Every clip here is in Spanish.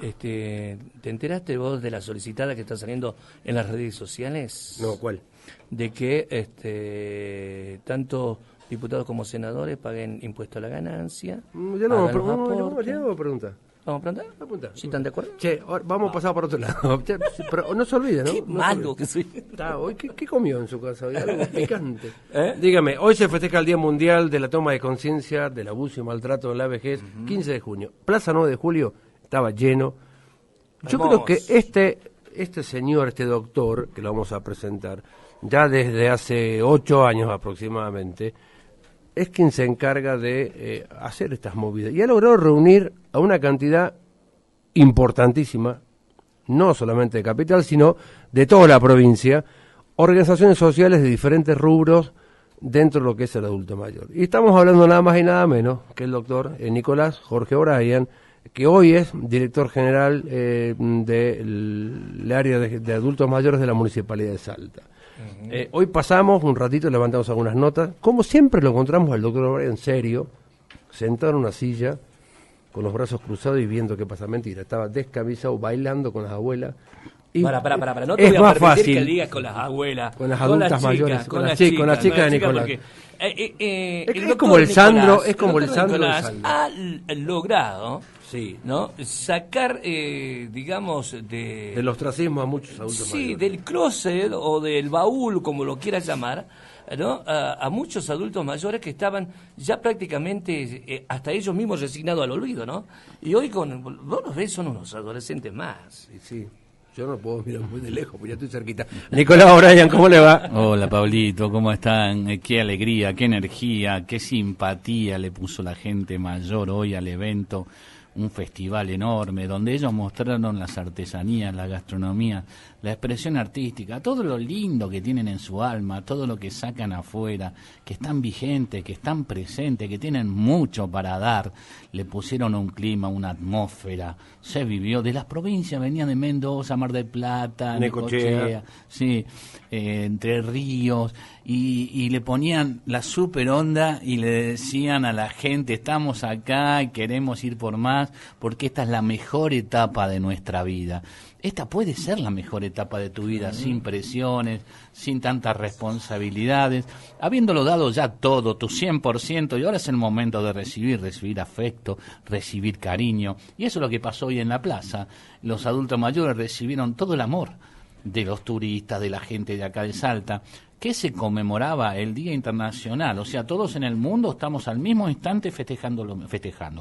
Este, ¿Te enteraste vos de la solicitada que está saliendo en las redes sociales? No, ¿cuál? De que este, tanto diputados como senadores paguen impuesto a la ganancia. Mm, ya no, pero, no, no, yo no pregunta. ¿Vamos a preguntar? Si ¿Sí están de acuerdo? Che, vamos a pasar por otro lado. Pero no se olvide, ¿no? Qué malo que soy. Está, hoy, ¿qué, ¿qué, comió en su casa? Hoy algo picante. ¿Eh? Dígame, hoy se festeja el Día Mundial de la Toma de Conciencia del Abuso y Maltrato de la Vejez, uh 15 de junio. Plaza 9 de julio, estaba lleno. Yo creo que este, este señor, este doctor, que lo vamos a presentar, ya desde hace ocho años aproximadamente, es quien se encarga de eh, hacer estas movidas. Y ha logrado reunir a una cantidad importantísima, no solamente de capital, sino de toda la provincia, organizaciones sociales de diferentes rubros dentro de lo que es el adulto mayor. Y estamos hablando nada más y nada menos que el doctor eh, Nicolás Jorge O'Brien, que hoy es director general eh, del área de, adultos mayores de la Municipalidad de Salta. Eh, hoy pasamos un ratito, levantamos algunas notas. Como siempre lo encontramos al doctor en serio, sentado en una silla, con los brazos cruzados y viendo qué pasa. Mentira, estaba descamisado, bailando con las abuelas. Y para, para, para, para, no te voy a permitir que digas con las abuelas. Con las adultas mayores, con, las chicas, con las chicas, de Nicolás. es, como el Sandro, es como el Sandro. ha logrado sí. ¿no? Sacar, eh, digamos, de... Del ostracismo a muchos adultos mayores. Sí, del closet o del baúl, como lo quieras llamar, ¿no? A, muchos adultos mayores que estaban ya prácticamente eh, hasta ellos mismos resignados al olvido, ¿no? Y hoy con... Vos los ves, son unos adolescentes más. Sí, sí. Yo no puedo mirar muy de lejos, porque ya estoy cerquita. Nicolás O'Brien, ¿cómo le va? Hola, Pablito, ¿cómo están? Eh, qué alegría, qué energía, qué simpatía le puso la gente mayor hoy al evento un festival enorme donde ellos mostraron las artesanías, la gastronomía, la expresión artística, todo lo lindo que tienen en su alma, todo lo que sacan afuera, que están vigentes, que están presentes, que tienen mucho para dar. Le pusieron un clima, una atmósfera, se vivió. De las provincias venían de Mendoza, Mar del Plata, Necochea, sí, eh, Entre Ríos y, le ponían la super onda y le decían a la gente, estamos acá y queremos ir por más, porque esta es la mejor etapa de nuestra vida. Esta puede ser la mejor etapa de tu vida, sin presiones, sin tantas responsabilidades, habiéndolo dado ya todo, tu 100%, y ahora es el momento de recibir, recibir afecto, recibir cariño. Y eso es lo que pasó hoy en la plaza. Los adultos mayores recibieron todo el amor de los turistas, de la gente de acá de Salta que se conmemoraba el Día Internacional. O sea, todos en el mundo estamos al mismo instante festejando,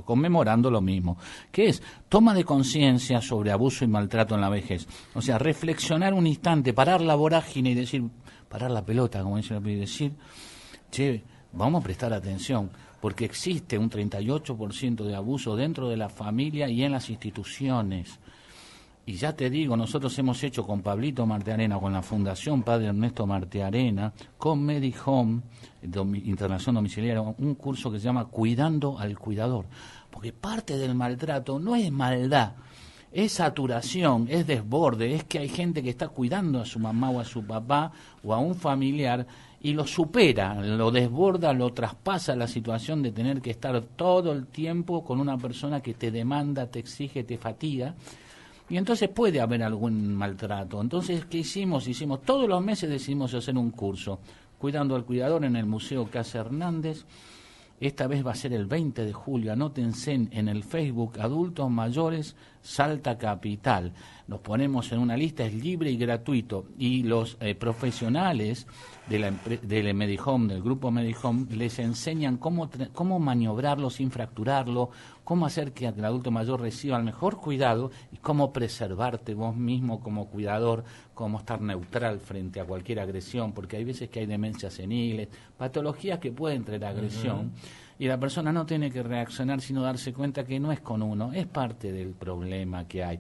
conmemorando lo mismo, que es toma de conciencia sobre abuso y maltrato en la vejez. O sea, reflexionar un instante, parar la vorágine y decir, parar la pelota, como dice, y decir, che, vamos a prestar atención, porque existe un 38% de abuso dentro de la familia y en las instituciones y ya te digo, nosotros hemos hecho con Pablito Arena, con la Fundación Padre Ernesto Arena, con MediHome, Internación Domiciliaria, un curso que se llama Cuidando al Cuidador. Porque parte del maltrato no es maldad, es saturación, es desborde, es que hay gente que está cuidando a su mamá o a su papá o a un familiar y lo supera, lo desborda, lo traspasa la situación de tener que estar todo el tiempo con una persona que te demanda, te exige, te fatiga y entonces puede haber algún maltrato. Entonces, ¿qué hicimos? Hicimos todos los meses decidimos hacer un curso, cuidando al cuidador en el Museo Casa Hernández. Esta vez va a ser el 20 de julio. Anótense en el Facebook Adultos Mayores Salta Capital. Nos ponemos en una lista, es libre y gratuito. Y los eh, profesionales de la, del Medihome, del grupo Medihome, les enseñan cómo, cómo maniobrarlo sin fracturarlo, cómo hacer que el adulto mayor reciba el mejor cuidado y cómo preservarte vos mismo como cuidador, cómo estar neutral frente a cualquier agresión, porque hay veces que hay demencias seniles, patologías que pueden traer agresión y la persona no tiene que reaccionar sino darse cuenta que no es con uno, es parte del problema que hay.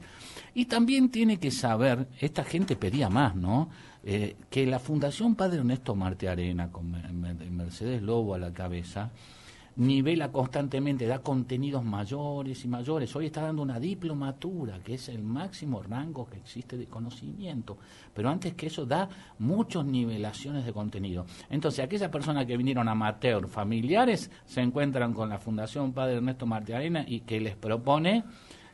Y también tiene que saber, esta gente pedía más, ¿no? Eh, que la Fundación Padre Ernesto Marte Arena, con Mercedes Lobo a la cabeza, nivela constantemente, da contenidos mayores y mayores. Hoy está dando una diplomatura, que es el máximo rango que existe de conocimiento, pero antes que eso da muchas nivelaciones de contenido. Entonces, aquellas personas que vinieron amateur, familiares, se encuentran con la Fundación Padre Ernesto Arena y que les propone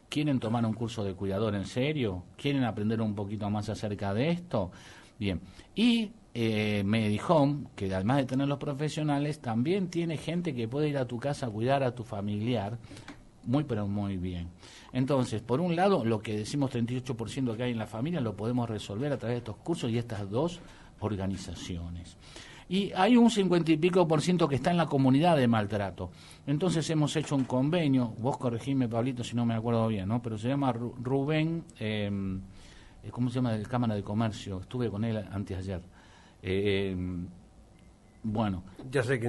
quieren tomar un curso de cuidador en serio, quieren aprender un poquito más acerca de esto. Bien, y eh, Medihome, que además de tener los profesionales, también tiene gente que puede ir a tu casa a cuidar a tu familiar muy pero muy bien. Entonces, por un lado, lo que decimos 38% que hay en la familia lo podemos resolver a través de estos cursos y estas dos organizaciones. Y hay un 50 y pico por ciento que está en la comunidad de maltrato. Entonces hemos hecho un convenio, vos corregime, Pablito, si no me acuerdo bien, ¿no? Pero se llama Rubén, eh, ¿cómo se llama? De Cámara de Comercio. Estuve con él antes ayer. Eh, bueno. Ya sé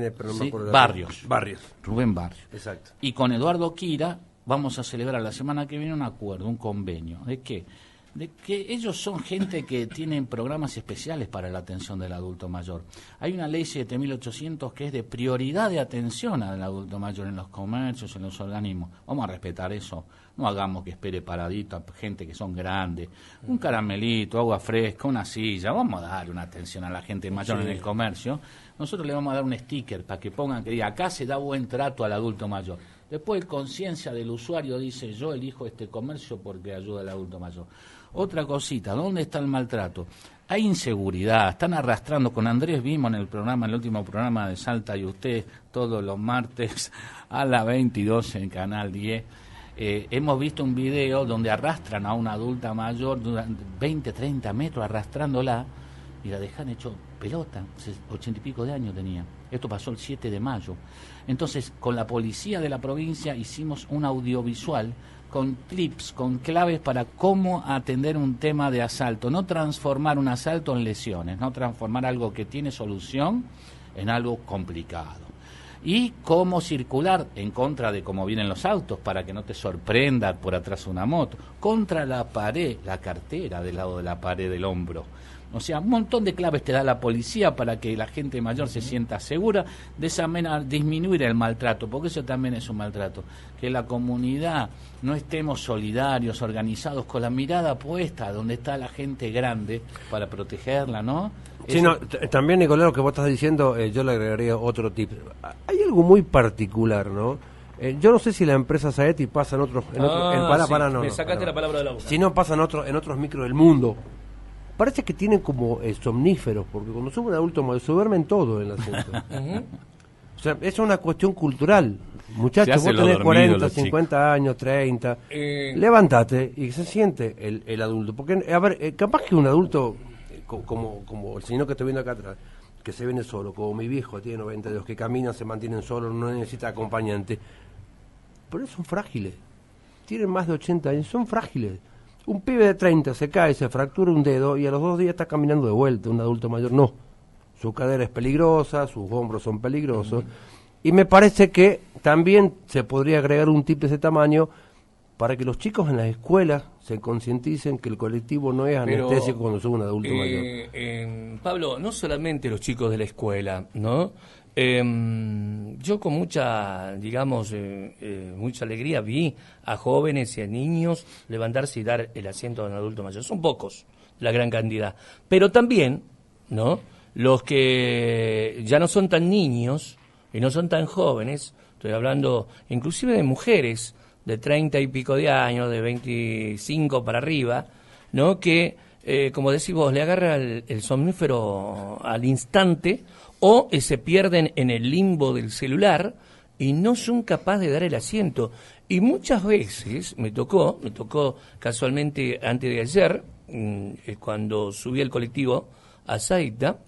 Barrios. Barrios. Rubén Barrios. Exacto. Y con Eduardo Quira vamos a celebrar la semana que viene un acuerdo, un convenio, de que de que ellos son gente que tienen programas especiales para la atención del adulto mayor. Hay una ley 7800 que es de prioridad de atención al adulto mayor en los comercios, en los organismos. Vamos a respetar eso. No hagamos que espere paradito a gente que son grandes. Un caramelito, agua fresca, una silla. Vamos a dar una atención a la gente mayor en el comercio. Nosotros le vamos a dar un sticker para que pongan que diga acá se da buen trato al adulto mayor Después conciencia del usuario dice, yo elijo este comercio porque ayuda al adulto mayor. Otra cosita, ¿dónde está el maltrato? Hay inseguridad, están arrastrando, con Andrés vimos en el programa, en el último programa de Salta y usted, todos los martes a las 22 en Canal 10. Eh, hemos visto un video donde arrastran a una adulta mayor durante 20, 30 metros arrastrándola y la dejan hecho pelota, 80 y pico de años tenía. Esto pasó el 7 de mayo. Entonces, con la policía de la provincia hicimos un audiovisual con clips, con claves para cómo atender un tema de asalto, no transformar un asalto en lesiones, no transformar algo que tiene solución en algo complicado. Y cómo circular en contra de cómo vienen los autos para que no te sorprenda por atrás una moto, contra la pared, la cartera del lado de la pared del hombro o sea, un montón de claves te da la policía para que la gente mayor se sienta segura, de esa manera disminuir el maltrato, porque eso también es un maltrato, que la comunidad no estemos solidarios, organizados, con la mirada puesta donde está la gente grande para protegerla, ¿no? Sí, no, también Nicolás, lo que vos estás diciendo, eh, yo le agregaría otro tip. Hay algo muy particular, ¿no? Eh, yo no sé si la empresa Saeti pasa en otros... En, ah, para, la palabra de la boca. Si no pasa en, en otros micros del mundo, parece que tienen como eh, somníferos, porque cuando son un adulto se duermen todo en la O sea, es una cuestión cultural. Muchachos, vos tenés 40, 50 años, 30. Levantate eh. Levántate y se siente el, adulto. Porque, a ver, eh, capaz que un adulto, como, como el señor que estoy viendo acá atrás, que se viene solo, como mi viejo, tiene 90 los que camina, se mantienen solo, no necesita acompañante. Pero son frágiles. Tienen más de 80 años, son frágiles. Un pibe de 30 se cae, se fractura un dedo y a los dos días está caminando de vuelta, un adulto mayor no. Su cadera es peligrosa, sus hombros son peligrosos. Y me parece que también se podría agregar un tip de ese tamaño para que los chicos en las escuelas se concienticen que el colectivo no es anestésico cuando son un adulto eh, mayor. Eh, Pablo, no solamente los chicos de la escuela, ¿no? Em, yo con mucha, digamos, eh, eh, mucha alegría vi a jóvenes y a niños levantarse y dar el asiento a un adulto mayor. Son pocos, la gran cantidad. Pero también, ¿no? Los que ya no son tan niños y no son tan jóvenes, estoy hablando inclusive de mujeres de treinta y pico de años, de 25 para arriba, ¿no? Que, eh, como decís vos, le agarra el somnífero al instante o eh, se pierden en el limbo del celular y no son capaces de dar el asiento. Y muchas veces me tocó, me tocó casualmente antes de ayer, mm, cuando subí al colectivo a Zaita,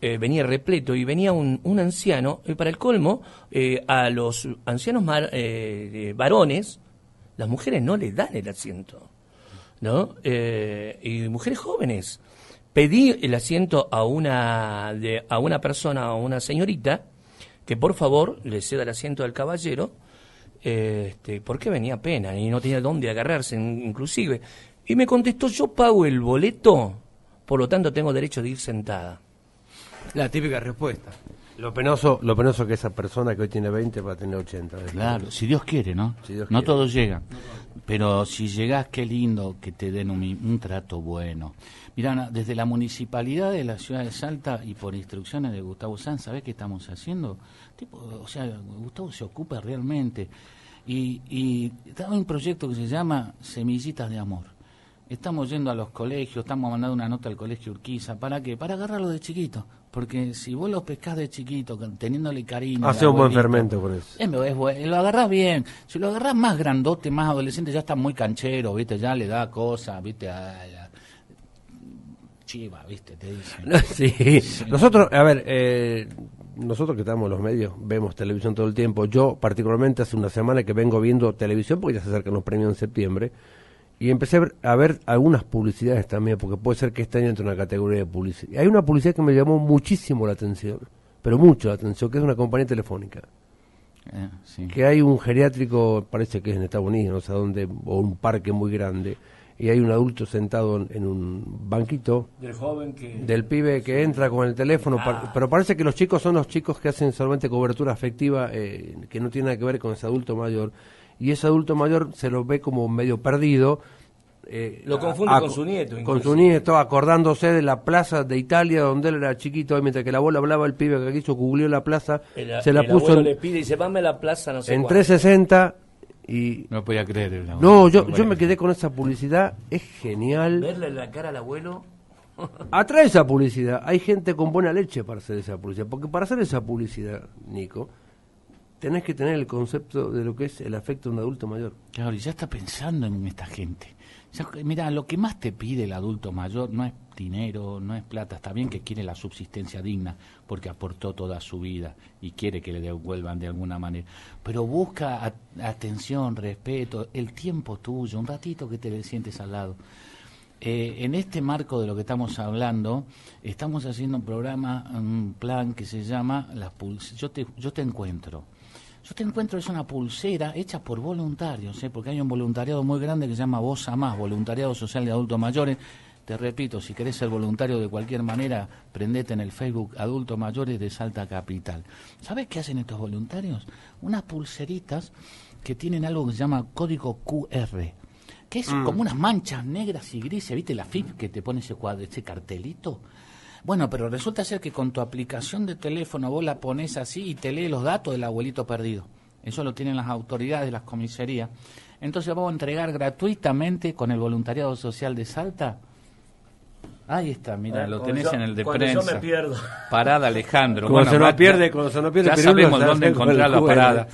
eh, venía repleto y venía un, anciano, y para el colmo, eh, a los ancianos varones, las mujeres no le dan el asiento, ¿no? y mujeres jóvenes pedí el asiento a una, a una persona, a una señorita, que por favor le ceda el asiento al caballero, este, porque venía pena y no tenía dónde agarrarse inclusive. Y me contestó, yo pago el boleto, por lo tanto tengo derecho de ir sentada. La típica respuesta. Lo penoso, lo penoso que esa persona que hoy tiene 20 va a tener 80. Claro, si Dios quiere, ¿no? no todos llegan. Pero si llegás, qué lindo que te den un, trato bueno. Mirá, desde la municipalidad de la ciudad de Salta y por instrucciones de Gustavo Sanz, ¿sabés qué estamos haciendo? Tipo, o sea, Gustavo se ocupa realmente. Y, y hay un proyecto que se llama Semillitas de Amor Estamos yendo a los colegios, estamos mandando una nota al colegio Urquiza. ¿Para qué? Para agarrarlo de chiquito. Porque si vos lo pescás de chiquito, teniéndole cariño. Hace un buen fermento por eso. Es, lo agarrás bien. Si lo agarrás más grandote, más adolescente, ya está muy canchero, ¿viste? Ya le da cosas, ¿viste? chiva, ¿viste? Te dicen. sí. Nosotros, a ver, eh, nosotros que estamos en los medios, vemos televisión todo el tiempo. Yo, particularmente, hace una semana que vengo viendo televisión, porque ya se acercan los premios en septiembre y empecé a ver, algunas publicidades también, porque puede ser que este dentro entre una categoría de publicidad. Hay una publicidad que me llamó muchísimo la atención, pero mucho la atención, que es una compañía telefónica. Ah, que hay un geriátrico, parece que es en Estados Unidos, no sé dónde, o un parque muy grande, y hay un adulto sentado en, un banquito. Del joven que. Del pibe que entra con el teléfono, ah. pero parece que los chicos son los chicos que hacen solamente cobertura afectiva, eh, que no tiene nada que ver con ese adulto mayor y ese adulto mayor se lo ve como medio perdido. Eh, lo confunde con su nieto. Con su nieto, acordándose de la plaza de Italia donde él era chiquito, y mientras que la abuela hablaba, el pibe que quiso cubrió la plaza, se la puso... le pide y dice, a la plaza, no sé En 360 y... No podía creer. no, yo, yo me quedé con esa publicidad, es genial. Verle la cara al abuelo... Atrae esa publicidad, hay gente con buena leche para hacer esa publicidad, porque para hacer esa publicidad, Nico, tenés que tener el concepto de lo que es el afecto de un adulto mayor. Claro, y ya está pensando en esta gente. Mirá, mira, lo que más te pide el adulto mayor no es dinero, no es plata, está bien que quiere la subsistencia digna porque aportó toda su vida y quiere que le devuelvan de alguna manera, pero busca atención, respeto, el tiempo tuyo, un ratito que te sientes al lado. Eh, en este marco de lo que estamos hablando, estamos haciendo un programa, un plan que se llama Las yo, te, yo te encuentro. Yo te encuentro es una pulsera hecha por voluntarios, ¿eh? porque hay un voluntariado muy grande que se llama Vos Más, Voluntariado Social de Adultos Mayores. Te repito, si querés ser voluntario de cualquier manera, prendete en el Facebook Adultos Mayores de Salta Capital. ¿Sabes qué hacen estos voluntarios? Unas pulseritas que tienen algo que se llama código QR que es mm. como unas manchas negras y grises, ¿viste la FIP que te pone ese cuadro, ese cartelito? Bueno, pero resulta ser que con tu aplicación de teléfono vos la pones así y te lee los datos del abuelito perdido. Eso lo tienen las autoridades las comisarías. Entonces vamos a entregar gratuitamente con el voluntariado social de Salta. Ahí está, mira, lo tenés en el de prensa. Yo me pierdo. Parada Alejandro. Cuando se lo pierde, cuando se lo pierde, ya sabemos dónde encontrar la parada.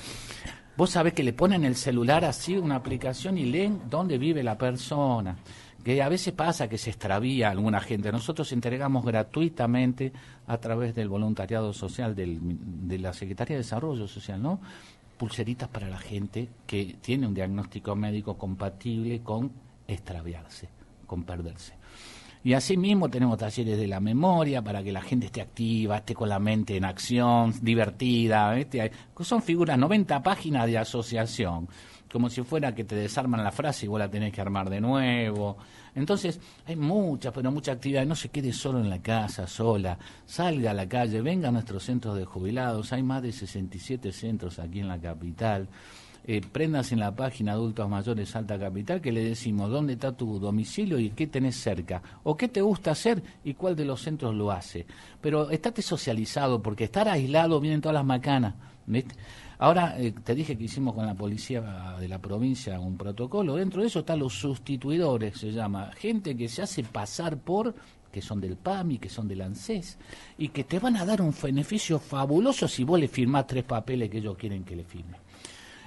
Vos sabés que le ponen el celular así, una aplicación, y leen dónde vive la persona. Que a veces pasa que se extravía alguna gente. Nosotros entregamos gratuitamente a través del voluntariado social del, de la Secretaría de Desarrollo Social, ¿no? Pulseritas para la gente que tiene un diagnóstico médico compatible con extraviarse, con perderse. Y así mismo tenemos talleres de la memoria para que la gente esté activa, esté con la mente en acción, divertida. Son figuras, 90 páginas de asociación como si fuera que te desarman la frase y vos la tenés que armar de nuevo. Entonces, hay muchas pero mucha actividad. No se quede solo en la casa, sola. Salga a la calle, venga a nuestros centros de jubilados. Hay más de 67 centros aquí en la capital eh, prendas en la página Adultos Mayores Alta Capital que le decimos dónde está tu domicilio y qué tenés cerca, o qué te gusta hacer y cuál de los centros lo hace. Pero estate socializado, porque estar aislado vienen todas las macanas. Ahora, eh, te dije que hicimos con la policía de la provincia un protocolo. Dentro de eso están los sustituidores, se llama. Gente que se hace pasar por que son del PAMI, que son del ANSES, y que te van a dar un beneficio fabuloso si vos le firmás tres papeles que ellos quieren que le firmes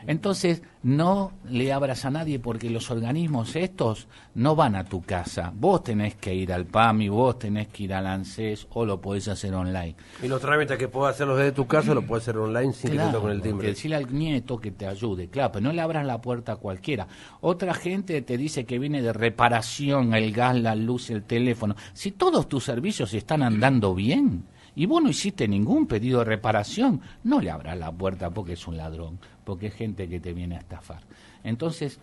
entonces, no le abras a nadie porque los organismos estos no van a tu casa. Vos tenés que ir al PAMI, vos tenés que ir al ANSES o lo podés hacer online. Y los trámites que hacer los desde tu casa lo puedes hacer online sin claro, con el timbre. Decirle al nieto que te ayude, claro, pero no le abras la puerta a cualquiera. Otra gente te dice que viene de reparación el gas, la luz, el teléfono. Si todos tus servicios están andando bien, y vos no hiciste ningún pedido de reparación, no le abras la puerta porque es un ladrón, porque es gente que te viene a estafar. Entonces,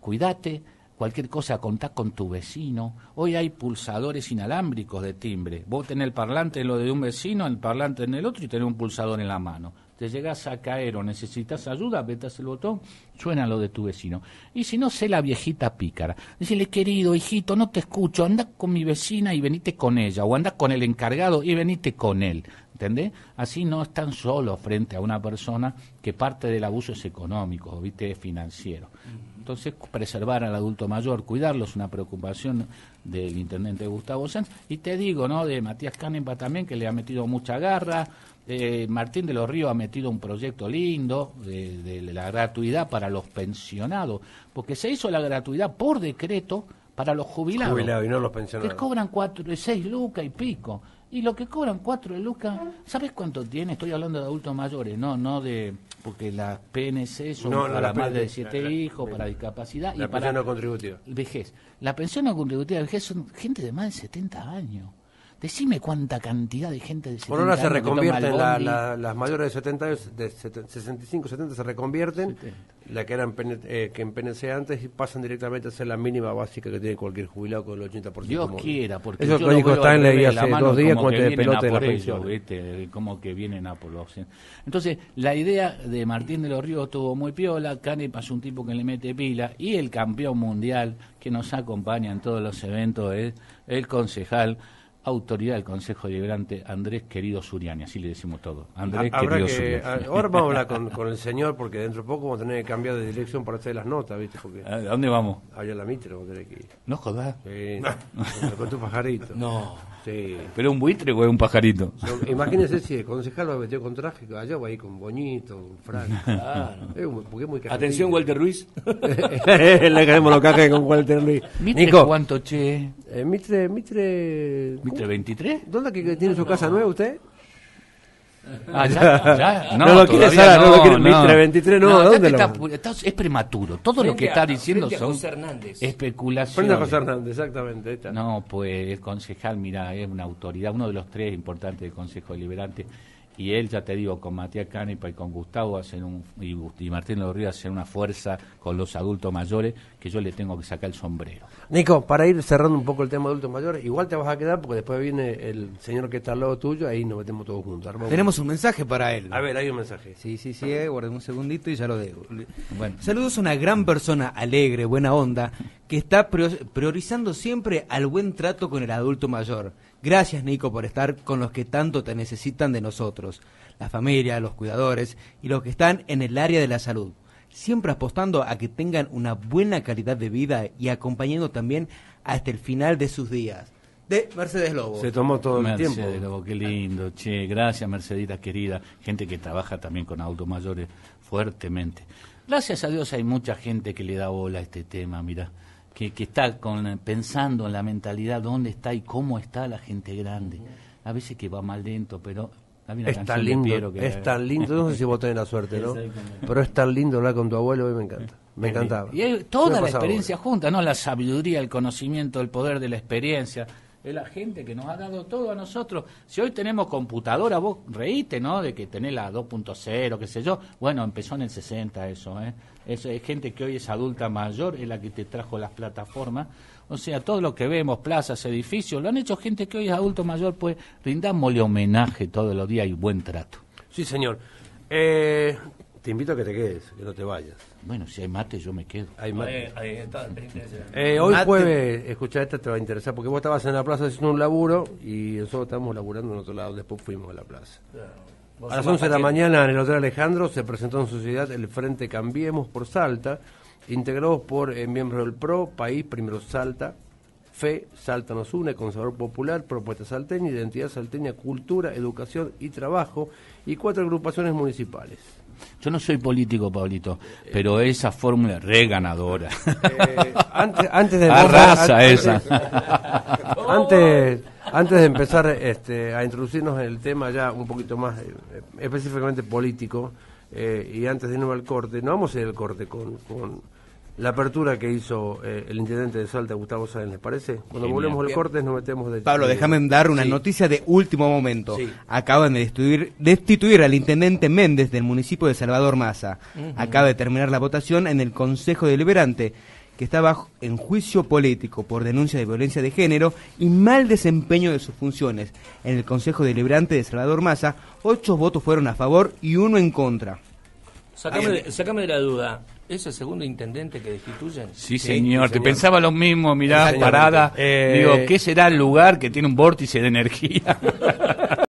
cuídate, cualquier cosa contá con tu vecino. Hoy hay pulsadores inalámbricos de timbre. Vos tenés el parlante en lo de un vecino, el parlante en el otro y tenés un pulsador en la mano te llegas a caer o necesitas ayuda, vetas el botón, suena lo de tu vecino. Y si no, sé la viejita pícara. Decirle, querido hijito, no te escucho, anda con mi vecina y venite con ella, o anda con el encargado y venite con él. ¿Entendés? Así no están solos frente a una persona que parte del abuso es económico, ¿viste? es financiero. Entonces, preservar al adulto mayor, cuidarlo es una preocupación del intendente Gustavo Sanz. Y te digo, ¿no? De Matías Canemba también, que le ha metido mucha garra, eh, Martín de los Ríos ha metido un proyecto lindo de, la gratuidad para los pensionados, porque se hizo la gratuidad por decreto para los jubilados. los Que cobran cuatro, seis lucas y pico. Y lo que cobran cuatro lucas, ¿sabes cuánto tiene? Estoy hablando de adultos mayores, no, no de. Porque las PNC son para para más de siete hijos, para discapacidad la La pensión no contributiva. Vejez. La pensión no contributiva de vejez son gente de más de 70 años. Decime cuánta cantidad de gente de 70 Por ahora se reconvierten, las mayores de 70 años, de 65, 70 se reconvierten, las que eran eh, que en PNC antes y pasan directamente a ser la mínima básica que tiene cualquier jubilado con el 80%. Dios quiera, porque eso yo lo dijo está en la guía hace dos días cuando te pelote de la ellos, Como que viene a por los... Entonces, la idea de Martín de los Ríos estuvo muy piola, Cane pasa un tipo que le mete pila y el campeón mundial que nos acompaña en todos los eventos es el concejal autoridad del Consejo Deliberante, Andrés Querido Suriani, así le decimos todo. Andrés Querido Ahora vamos a hablar con, el señor, porque dentro de poco vamos a tener que cambiar de dirección para hacer las notas, ¿viste? Porque ¿A dónde vamos? Allá a la Mitre No jodas. Sí, con tu pajarito. No. Pero ¿Pero un buitre o es un pajarito? Imagínese si el concejal lo metido con traje, allá va ahí con boñito, con frac. Claro. es muy Atención, Walter Ruiz. Le caemos los cajes con Walter Ruiz. ¿Mitre cuánto, che? Eh, mitre, Mitre... ¿Mitre 23? ¿Dónde tiene su casa nueva usted? Ah, ya, No, lo quiere saber no, lo quiere. Mitre no, Es prematuro. Todo lo que está diciendo son especulaciones. Hernández, exactamente. No, pues el concejal, mira, es una autoridad, uno de los tres importantes del Consejo Deliberante y él, ya te digo, con Matías Canipa y con Gustavo hacen un, y, Martín Lorría hacen una fuerza con los adultos mayores que yo le tengo que sacar el sombrero. Nico, para ir cerrando un poco el tema de adultos mayores, igual te vas a quedar porque después viene el señor que está al lado tuyo, ahí nos metemos todos juntos. Tenemos un mensaje para él. A ver, hay un mensaje. Sí, sí, sí, eh, guarden un segundito y ya lo dejo. Bueno. Saludos a una gran persona, alegre, buena onda, que está priorizando siempre al buen trato con el adulto mayor. Gracias, Nico, por estar con los que tanto te necesitan de nosotros, la familia, los cuidadores y los que están en el área de la salud, siempre apostando a que tengan una buena calidad de vida y acompañando también hasta el final de sus días. De Mercedes Lobo. Se tomó todo el tiempo. Mercedes Lobo, qué lindo, che. Gracias, Mercedita querida. Gente que trabaja también con autos mayores fuertemente. Gracias a Dios hay mucha gente que le da bola a este tema, mira que, está con, pensando en la mentalidad dónde está y cómo está la gente grande. A veces que va mal lento, pero es tan lindo, es tan lindo, no sé si vos tenés la suerte, ¿no? Pero es tan lindo hablar con tu abuelo y me encanta, me encantaba. Y toda la experiencia junta, ¿no? La sabiduría, el conocimiento, el poder de la experiencia, es la gente que nos ha dado todo a nosotros. Si hoy tenemos computadora, vos reíste, ¿no? De que tenés la 2.0, qué sé yo. Bueno, empezó en el 60 eso, ¿eh? es gente que hoy es adulta mayor, es la que te trajo las plataformas. O sea, todo lo que vemos, plazas, edificios, lo han hecho gente que hoy es adulto mayor, pues rindámosle homenaje todos los días y buen trato. Sí, señor. Eh, te invito a que te quedes, que no te vayas. Bueno, si hay mate, yo me quedo. hoy jueves, escucha, esta te va a interesar, porque vos estabas en la plaza haciendo un laburo y nosotros estábamos laburando en otro lado, después fuimos a la plaza. A las 11 de la mañana en el Hotel Alejandro se presentó en sociedad el Frente Cambiemos por Salta, integrados por eh, miembros del PRO, País, Primero Salta, Fe, Salta nos une, Conservador Popular, Propuesta Salteña, Identidad Salteña, Cultura, Educación y Trabajo, y cuatro agrupaciones municipales. Yo no soy político, Paulito pero esa fórmula es re ganadora. Eh, antes, antes, de Arrasa esa. Antes, antes de empezar este, a introducirnos en el tema ya un poquito más eh, específicamente político, eh, y antes de irnos al corte, no vamos a ir al corte con la apertura que hizo eh, el intendente de Salta, Gustavo Sáenz, ¿les parece? Cuando volvemos al cortes, nos metemos de... Pablo, déjame dar una noticia de último momento. Acaban de destituir, destituir, al intendente Méndez del municipio de Salvador Massa. Acaba de terminar la votación en el Consejo Deliberante, que estaba en juicio político por denuncia de violencia de género y mal desempeño de sus funciones. En el Consejo Deliberante de Salvador Massa, ocho votos fueron a favor y uno en contra. Sácame de la duda. ¿Es el segundo intendente que destituyen? Sí, señor. Te pensaba lo mismo, mirá, parada. Eh, Digo, ¿qué será el lugar que tiene un vórtice de energía?